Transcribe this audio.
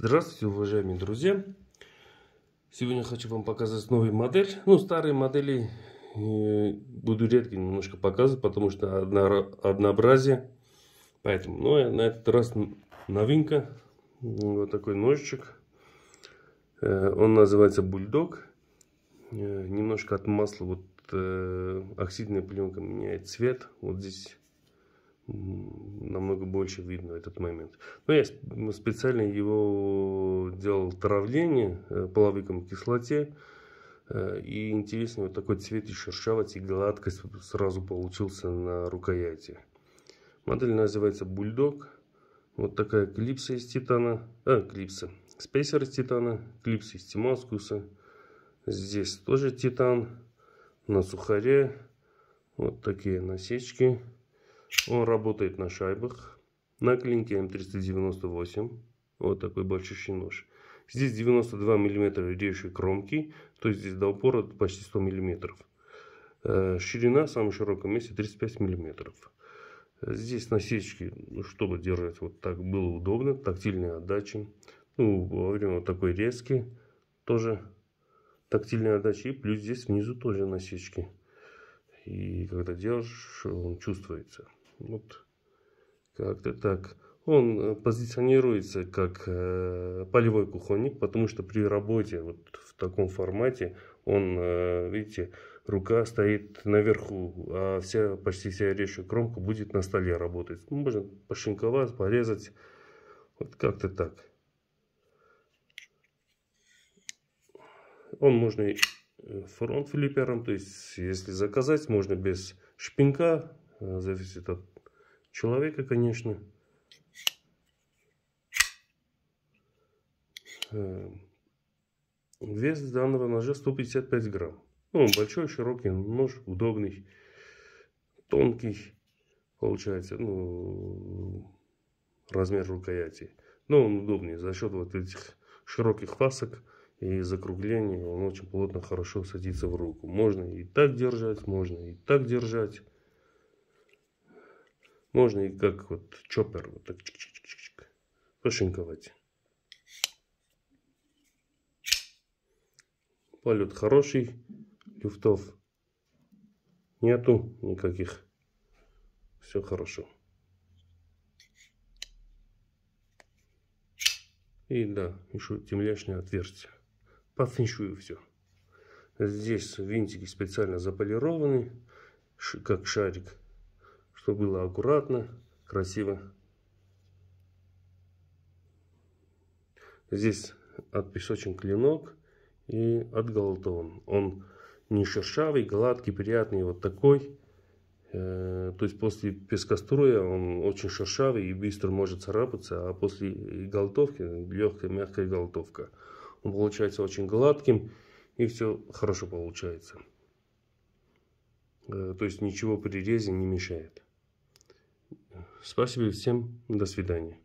Здравствуйте, уважаемые друзья! Сегодня хочу вам показать новую модель. Ну, старые модели э, буду редко немножко показывать, потому что однообразие. Поэтому, но ну, на этот раз новинка. Вот такой ножичек. Э, он называется Бульдог. Э, немножко от масла вот оксидная пленка меняет цвет. Вот здесь очень видно этот момент. Но я специально его делал травление э, половиком кислоте. Э, и интересный вот такой цвет и шершавость, и гладкость сразу получился на рукояти. Модель называется Бульдог. Вот такая клипса из титана. А, клипса. Спейсер из титана. Клипса из Тимаскуса. Здесь тоже титан. На сухаре. Вот такие насечки. Он работает на шайбах. На клинке М398 вот такой большущий нож. Здесь 92 мм режущей кромки, то есть здесь до упора почти 100 мм. Э, ширина в самом широком месте 35 мм. Здесь насечки, ну, чтобы держать вот так было удобно, тактильные отдачи. Ну, во время вот такой резки тоже тактильные отдачи. И плюс здесь внизу тоже насечки. И когда держишь, он чувствуется. Вот как-то так. Он э, позиционируется как э, полевой кухонник, потому что при работе вот в таком формате он, э, видите, рука стоит наверху, а вся, почти вся режущая кромка будет на столе работать. Ну, можно пошинковать, порезать, вот как-то так. Он можно и фронт флиппером, то есть если заказать, можно без шпинка, зависит от человека, конечно, эм, вес данного ножа 155 грамм. Ну, он большой, широкий нож, удобный, тонкий, получается, ну, размер рукояти. Но он удобный за счет вот этих широких фасок и закруглений. Он очень плотно, хорошо садится в руку. Можно и так держать, можно и так держать. Можно и как вот чоппер вот так чик -чик -чик -чик, пошинковать. Полет хороший, люфтов нету никаких. Все хорошо. И да, еще темляшное отверстие. По все. Здесь винтики специально заполированы, как шарик. Все было аккуратно, красиво. Здесь отпесочен клинок и отголотован. Он не шершавый, гладкий, приятный, вот такой. Э, то есть после пескоструя он очень шершавый и быстро может царапаться, а после голтовки легкая, мягкая голтовка. Он получается очень гладким и все хорошо получается. Э, то есть ничего при резе не мешает. Спасибо всем. До свидания.